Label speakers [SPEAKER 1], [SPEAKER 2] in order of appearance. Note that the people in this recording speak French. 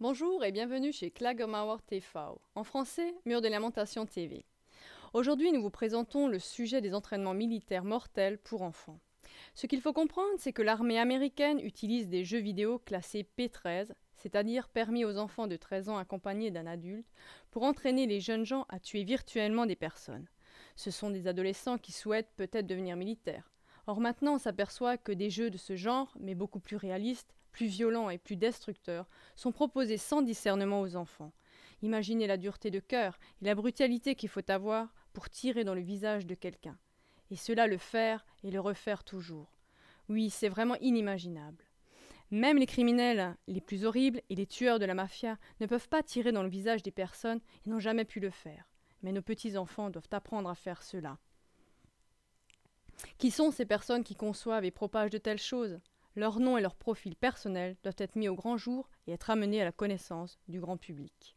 [SPEAKER 1] Bonjour et bienvenue chez Klagemauer TV, en français Mur de Lamentation TV. Aujourd'hui, nous vous présentons le sujet des entraînements militaires mortels pour enfants. Ce qu'il faut comprendre, c'est que l'armée américaine utilise des jeux vidéo classés P13, c'est-à-dire permis aux enfants de 13 ans accompagnés d'un adulte, pour entraîner les jeunes gens à tuer virtuellement des personnes. Ce sont des adolescents qui souhaitent peut-être devenir militaires. Or maintenant, on s'aperçoit que des jeux de ce genre, mais beaucoup plus réalistes, plus violents et plus destructeurs, sont proposés sans discernement aux enfants. Imaginez la dureté de cœur et la brutalité qu'il faut avoir pour tirer dans le visage de quelqu'un. Et cela le faire et le refaire toujours. Oui, c'est vraiment inimaginable. Même les criminels les plus horribles et les tueurs de la mafia ne peuvent pas tirer dans le visage des personnes et n'ont jamais pu le faire. Mais nos petits-enfants doivent apprendre à faire cela. Qui sont ces personnes qui conçoivent et propagent de telles choses Leur nom et leur profil personnel doivent être mis au grand jour et être amenés à la connaissance du grand public.